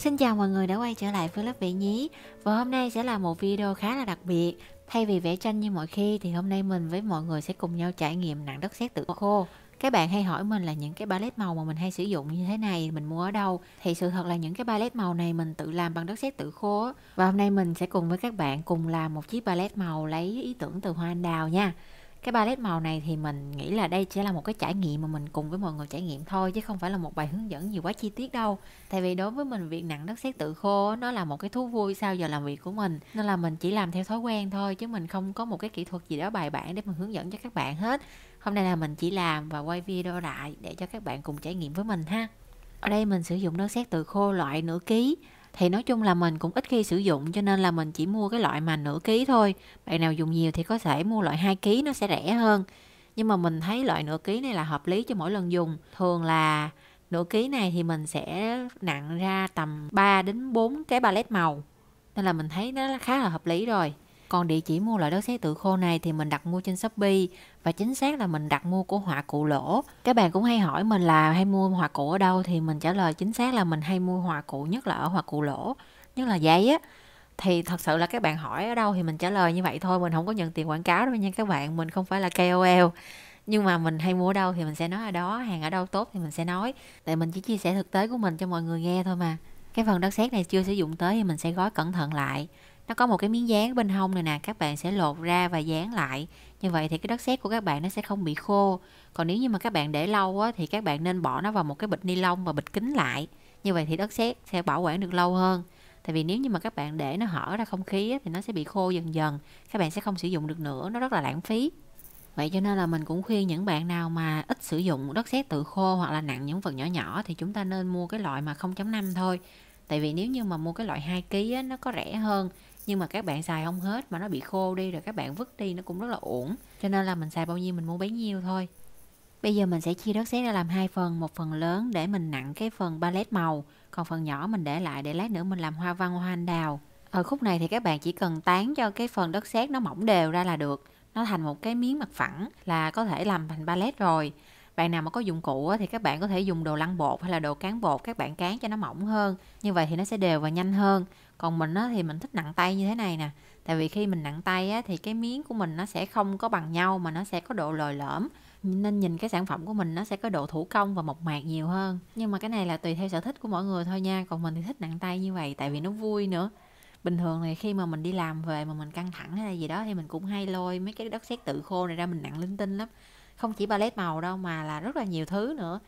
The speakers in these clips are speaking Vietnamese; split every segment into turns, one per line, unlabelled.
Xin chào mọi người đã quay trở lại với lớp vẽ nhí Và hôm nay sẽ là một video khá là đặc biệt Thay vì vẽ tranh như mọi khi thì hôm nay mình với mọi người sẽ cùng nhau trải nghiệm nặng đất sét tự khô các bạn hay hỏi mình là những cái palette màu mà mình hay sử dụng như thế này mình mua ở đâu thì sự thật là những cái palette màu này mình tự làm bằng đất sét tự khô và hôm nay mình sẽ cùng với các bạn cùng làm một chiếc palette màu lấy ý tưởng từ hoa anh đào nha cái ballet màu này thì mình nghĩ là đây chỉ là một cái trải nghiệm mà mình cùng với mọi người trải nghiệm thôi chứ không phải là một bài hướng dẫn gì quá chi tiết đâu tại vì đối với mình việc nặng đất sét tự khô nó là một cái thú vui sau giờ làm việc của mình nên là mình chỉ làm theo thói quen thôi chứ mình không có một cái kỹ thuật gì đó bài bản để mình hướng dẫn cho các bạn hết hôm nay là mình chỉ làm và quay video lại để cho các bạn cùng trải nghiệm với mình ha ở đây mình sử dụng đất sét tự khô loại nửa ký thì nói chung là mình cũng ít khi sử dụng cho nên là mình chỉ mua cái loại mà nửa ký thôi bạn nào dùng nhiều thì có thể mua loại 2 ký nó sẽ rẻ hơn nhưng mà mình thấy loại nửa ký này là hợp lý cho mỗi lần dùng thường là nửa ký này thì mình sẽ nặng ra tầm 3 đến 4 cái palette màu nên là mình thấy nó khá là hợp lý rồi còn địa chỉ mua loại đất sét tự khô này thì mình đặt mua trên Shopee và chính xác là mình đặt mua của họa cụ lỗ. Các bạn cũng hay hỏi mình là hay mua họa cụ ở đâu thì mình trả lời chính xác là mình hay mua họa cụ nhất là ở họa cụ lỗ, nhất là giấy á. Thì thật sự là các bạn hỏi ở đâu thì mình trả lời như vậy thôi, mình không có nhận tiền quảng cáo đâu nha các bạn, mình không phải là KOL nhưng mà mình hay mua ở đâu thì mình sẽ nói ở đó hàng ở đâu tốt thì mình sẽ nói tại mình chỉ chia sẻ thực tế của mình cho mọi người nghe thôi mà cái phần đất sét này chưa sử dụng tới thì mình sẽ gói cẩn thận lại nó có một cái miếng dán bên hông này nè các bạn sẽ lột ra và dán lại như vậy thì cái đất sét của các bạn nó sẽ không bị khô còn nếu như mà các bạn để lâu á, thì các bạn nên bỏ nó vào một cái bịch ni lông và bịch kín lại như vậy thì đất sét sẽ bảo quản được lâu hơn tại vì nếu như mà các bạn để nó hở ra không khí á, thì nó sẽ bị khô dần dần các bạn sẽ không sử dụng được nữa nó rất là lãng phí vậy cho nên là mình cũng khuyên những bạn nào mà ít sử dụng đất sét tự khô hoặc là nặng những phần nhỏ nhỏ thì chúng ta nên mua cái loại mà 0.5 thôi tại vì nếu như mà mua cái loại 2 kg nó có rẻ hơn nhưng mà các bạn xài không hết mà nó bị khô đi rồi các bạn vứt đi nó cũng rất là uổng cho nên là mình xài bao nhiêu mình mua bấy nhiêu thôi bây giờ mình sẽ chia đất sét ra làm hai phần một phần lớn để mình nặng cái phần palette màu còn phần nhỏ mình để lại để lát nữa mình làm hoa văn hoa anh đào ở khúc này thì các bạn chỉ cần tán cho cái phần đất sét nó mỏng đều ra là được nó thành một cái miếng mặt phẳng là có thể làm thành palette rồi bạn nào mà có dụng cụ thì các bạn có thể dùng đồ lăn bột hay là đồ cán bột các bạn cán cho nó mỏng hơn như vậy thì nó sẽ đều và nhanh hơn còn mình thì mình thích nặng tay như thế này nè tại vì khi mình nặng tay thì cái miếng của mình nó sẽ không có bằng nhau mà nó sẽ có độ lồi lõm nên nhìn cái sản phẩm của mình nó sẽ có độ thủ công và mộc mạc nhiều hơn nhưng mà cái này là tùy theo sở thích của mọi người thôi nha còn mình thì thích nặng tay như vậy tại vì nó vui nữa bình thường thì khi mà mình đi làm về mà mình căng thẳng hay là gì đó thì mình cũng hay lôi mấy cái đất sét tự khô này ra mình nặng linh tinh lắm không chỉ palette màu đâu mà là rất là nhiều thứ nữa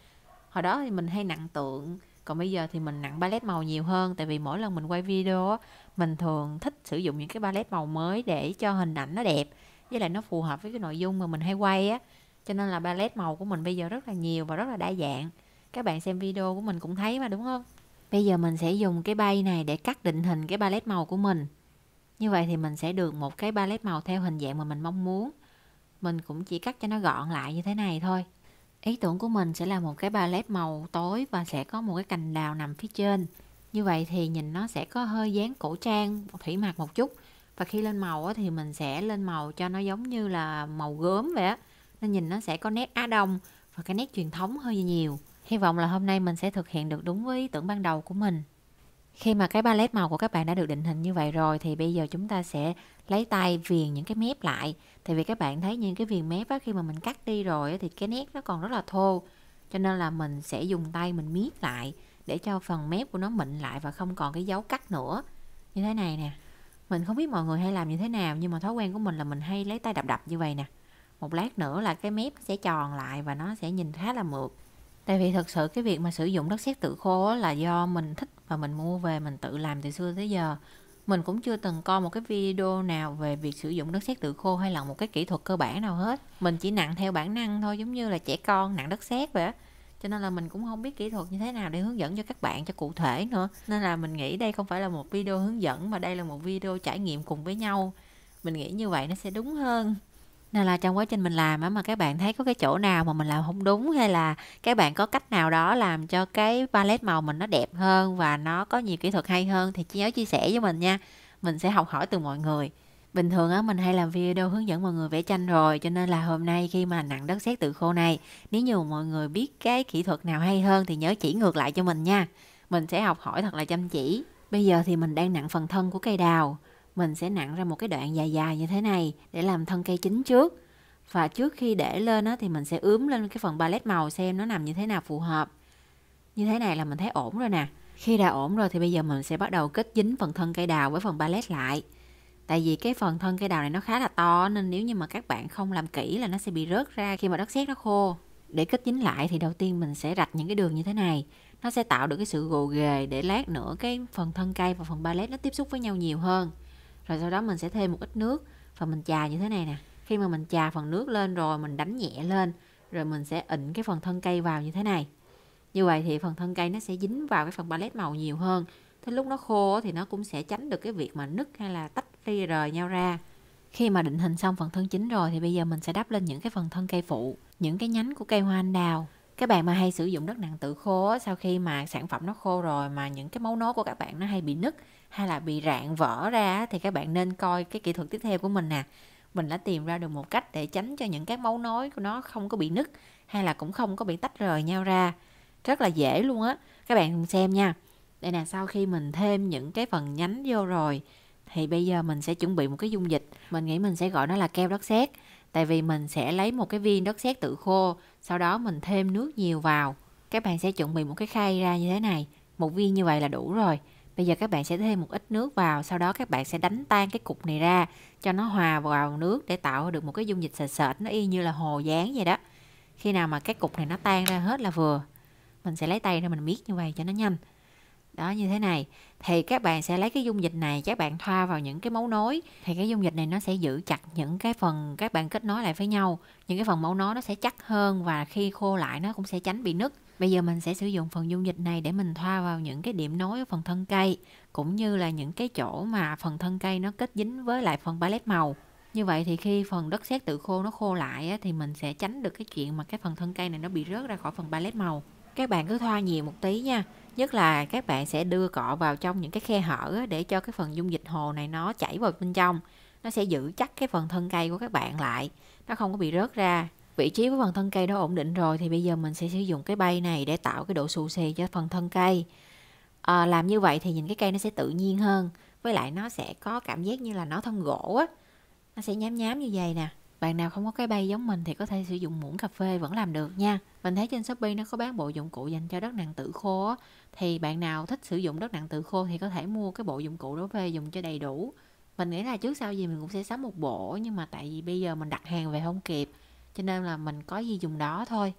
hồi đó thì mình hay nặng tượng còn bây giờ thì mình nặng palette màu nhiều hơn tại vì mỗi lần mình quay video mình thường thích sử dụng những cái palette màu mới để cho hình ảnh nó đẹp với lại nó phù hợp với cái nội dung mà mình hay quay á cho nên là palette màu của mình bây giờ rất là nhiều và rất là đa dạng các bạn xem video của mình cũng thấy mà đúng không bây giờ mình sẽ dùng cái bay này để cắt định hình cái palette màu của mình như vậy thì mình sẽ được một cái palette màu theo hình dạng mà mình mong muốn mình cũng chỉ cắt cho nó gọn lại như thế này thôi ý tưởng của mình sẽ là một cái palette màu tối và sẽ có một cái cành đào nằm phía trên như vậy thì nhìn nó sẽ có hơi dáng cổ trang thủy mặc một chút và khi lên màu thì mình sẽ lên màu cho nó giống như là màu gốm vậy á nên nhìn nó sẽ có nét á đông và cái nét truyền thống hơi nhiều hy vọng là hôm nay mình sẽ thực hiện được đúng với ý tưởng ban đầu của mình khi mà cái palette màu của các bạn đã được định hình như vậy rồi thì bây giờ chúng ta sẽ lấy tay viền những cái mép lại tại vì các bạn thấy những cái viền mép á, khi mà mình cắt đi rồi thì cái nét nó còn rất là thô cho nên là mình sẽ dùng tay mình miết lại để cho phần mép của nó mịn lại và không còn cái dấu cắt nữa như thế này nè mình không biết mọi người hay làm như thế nào nhưng mà thói quen của mình là mình hay lấy tay đập đập như vậy nè một lát nữa là cái mép sẽ tròn lại và nó sẽ nhìn khá là mượt tại vì thật sự cái việc mà sử dụng đất sét tự khô là do mình thích và mình mua về mình tự làm từ xưa tới giờ mình cũng chưa từng coi một cái video nào về việc sử dụng đất sét tự khô hay là một cái kỹ thuật cơ bản nào hết mình chỉ nặng theo bản năng thôi giống như là trẻ con nặng đất sét vậy á cho nên là mình cũng không biết kỹ thuật như thế nào để hướng dẫn cho các bạn cho cụ thể nữa nên là mình nghĩ đây không phải là một video hướng dẫn mà đây là một video trải nghiệm cùng với nhau mình nghĩ như vậy nó sẽ đúng hơn nên là trong quá trình mình làm á mà các bạn thấy có cái chỗ nào mà mình làm không đúng hay là các bạn có cách nào đó làm cho cái palette màu mình nó đẹp hơn và nó có nhiều kỹ thuật hay hơn thì nhớ chia sẻ với mình nha mình sẽ học hỏi từ mọi người bình thường á mình hay làm video hướng dẫn mọi người vẽ tranh rồi cho nên là hôm nay khi mà nặng đất xét từ khô này nếu như mọi người biết cái kỹ thuật nào hay hơn thì nhớ chỉ ngược lại cho mình nha mình sẽ học hỏi thật là chăm chỉ bây giờ thì mình đang nặng phần thân của cây đào mình sẽ nặn ra một cái đoạn dài dài như thế này để làm thân cây chính trước và trước khi để lên á, thì mình sẽ ướm lên cái phần palette màu xem nó nằm như thế nào phù hợp như thế này là mình thấy ổn rồi nè khi đã ổn rồi thì bây giờ mình sẽ bắt đầu kết dính phần thân cây đào với phần palette lại tại vì cái phần thân cây đào này nó khá là to nên nếu như mà các bạn không làm kỹ là nó sẽ bị rớt ra khi mà đất sét nó khô để kết dính lại thì đầu tiên mình sẽ rạch những cái đường như thế này nó sẽ tạo được cái sự gồ ghề để lát nữa cái phần thân cây và phần palette nó tiếp xúc với nhau nhiều hơn rồi sau đó mình sẽ thêm một ít nước và mình chà như thế này nè khi mà mình chà phần nước lên rồi mình đánh nhẹ lên rồi mình sẽ ịnh cái phần thân cây vào như thế này như vậy thì phần thân cây nó sẽ dính vào cái phần palette màu nhiều hơn thế lúc nó khô thì nó cũng sẽ tránh được cái việc mà nứt hay là tách ri rời nhau ra khi mà định hình xong phần thân chính rồi thì bây giờ mình sẽ đắp lên những cái phần thân cây phụ những cái nhánh của cây hoa anh đào các bạn mà hay sử dụng đất nặng tự khô sau khi mà sản phẩm nó khô rồi mà những cái mấu nối của các bạn nó hay bị nứt hay là bị rạn vỡ ra thì các bạn nên coi cái kỹ thuật tiếp theo của mình nè à. mình đã tìm ra được một cách để tránh cho những các mấu nối của nó không có bị nứt hay là cũng không có bị tách rời nhau ra rất là dễ luôn á các bạn xem nha đây nè sau khi mình thêm những cái phần nhánh vô rồi thì bây giờ mình sẽ chuẩn bị một cái dung dịch mình nghĩ mình sẽ gọi nó là keo đất sét tại vì mình sẽ lấy một cái viên đất sét tự khô sau đó mình thêm nước nhiều vào các bạn sẽ chuẩn bị một cái khay ra như thế này một viên như vậy là đủ rồi bây giờ các bạn sẽ thêm một ít nước vào sau đó các bạn sẽ đánh tan cái cục này ra cho nó hòa vào nước để tạo được một cái dung dịch sệt sệt nó y như là hồ dán vậy đó khi nào mà cái cục này nó tan ra hết là vừa mình sẽ lấy tay ra mình miết như vậy cho nó nhanh đó như thế này thì các bạn sẽ lấy cái dung dịch này các bạn thoa vào những cái mấu nối thì cái dung dịch này nó sẽ giữ chặt những cái phần các bạn kết nối lại với nhau những cái phần mấu nối nó sẽ chắc hơn và khi khô lại nó cũng sẽ tránh bị nứt Bây giờ mình sẽ sử dụng phần dung dịch này để mình thoa vào những cái điểm nối ở phần thân cây cũng như là những cái chỗ mà phần thân cây nó kết dính với lại phần palette màu. Như vậy thì khi phần đất sét tự khô nó khô lại á, thì mình sẽ tránh được cái chuyện mà cái phần thân cây này nó bị rớt ra khỏi phần palette màu. Các bạn cứ thoa nhiều một tí nha. Nhất là các bạn sẽ đưa cọ vào trong những cái khe hở á, để cho cái phần dung dịch hồ này nó chảy vào bên trong. Nó sẽ giữ chắc cái phần thân cây của các bạn lại. Nó không có bị rớt ra vị trí của phần thân cây đó ổn định rồi thì bây giờ mình sẽ sử dụng cái bay này để tạo cái độ xù xì cho phần thân cây à, làm như vậy thì nhìn cái cây nó sẽ tự nhiên hơn với lại nó sẽ có cảm giác như là nó thân gỗ á nó sẽ nhám nhám như vậy nè bạn nào không có cái bay giống mình thì có thể sử dụng muỗng cà phê vẫn làm được nha mình thấy trên shopee nó có bán bộ dụng cụ dành cho đất nặng tự khô á thì bạn nào thích sử dụng đất nặng tự khô thì có thể mua cái bộ dụng cụ đó về dùng cho đầy đủ mình nghĩ là trước sau gì mình cũng sẽ sắm một bộ nhưng mà tại vì bây giờ mình đặt hàng về không kịp cho nên là mình có gì dùng đó thôi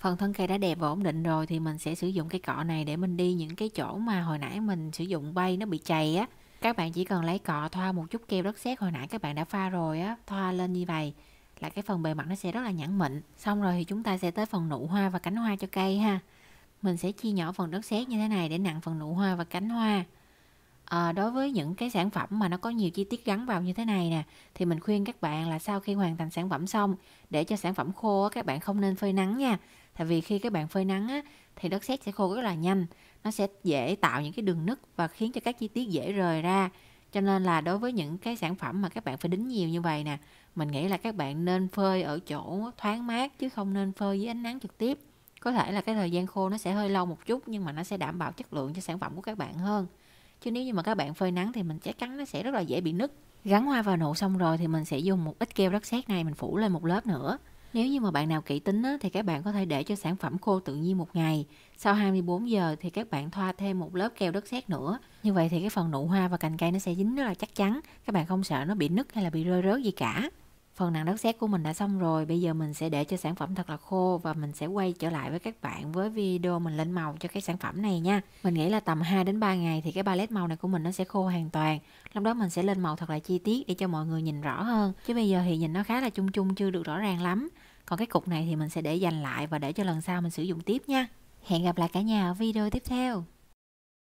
phần thân cây đã đẹp và ổn định rồi thì mình sẽ sử dụng cây cọ này để mình đi những cái chỗ mà hồi nãy mình sử dụng bay nó bị chày á các bạn chỉ cần lấy cọ thoa một chút keo đất sét hồi nãy các bạn đã pha rồi á thoa lên như vậy là cái phần bề mặt nó sẽ rất là nhẵn mịn xong rồi thì chúng ta sẽ tới phần nụ hoa và cánh hoa cho cây ha mình sẽ chia nhỏ phần đất sét như thế này để nặng phần nụ hoa và cánh hoa à, đối với những cái sản phẩm mà nó có nhiều chi tiết gắn vào như thế này nè thì mình khuyên các bạn là sau khi hoàn thành sản phẩm xong để cho sản phẩm khô các bạn không nên phơi nắng nha tại vì khi các bạn phơi nắng á, thì đất sét sẽ khô rất là nhanh nó sẽ dễ tạo những cái đường nứt và khiến cho các chi tiết dễ rời ra cho nên là đối với những cái sản phẩm mà các bạn phải đính nhiều như vậy nè mình nghĩ là các bạn nên phơi ở chỗ thoáng mát chứ không nên phơi dưới ánh nắng trực tiếp có thể là cái thời gian khô nó sẽ hơi lâu một chút nhưng mà nó sẽ đảm bảo chất lượng cho sản phẩm của các bạn hơn chứ nếu như mà các bạn phơi nắng thì mình chắc chắn nó sẽ rất là dễ bị nứt gắn hoa vào nụ xong rồi thì mình sẽ dùng một ít keo đất sét này mình phủ lên một lớp nữa nếu như mà bạn nào kỹ tính á, thì các bạn có thể để cho sản phẩm khô tự nhiên một ngày. Sau 24 giờ thì các bạn thoa thêm một lớp keo đất sét nữa. Như vậy thì cái phần nụ hoa và cành cây nó sẽ dính rất là chắc chắn. Các bạn không sợ nó bị nứt hay là bị rơi rớt gì cả phần nặng đất sét của mình đã xong rồi bây giờ mình sẽ để cho sản phẩm thật là khô và mình sẽ quay trở lại với các bạn với video mình lên màu cho cái sản phẩm này nha mình nghĩ là tầm 2 đến 3 ngày thì cái palette màu này của mình nó sẽ khô hoàn toàn lúc đó mình sẽ lên màu thật là chi tiết để cho mọi người nhìn rõ hơn chứ bây giờ thì nhìn nó khá là chung chung chưa được rõ ràng lắm còn cái cục này thì mình sẽ để dành lại và để cho lần sau mình sử dụng tiếp nha hẹn gặp lại cả nhà ở video tiếp theo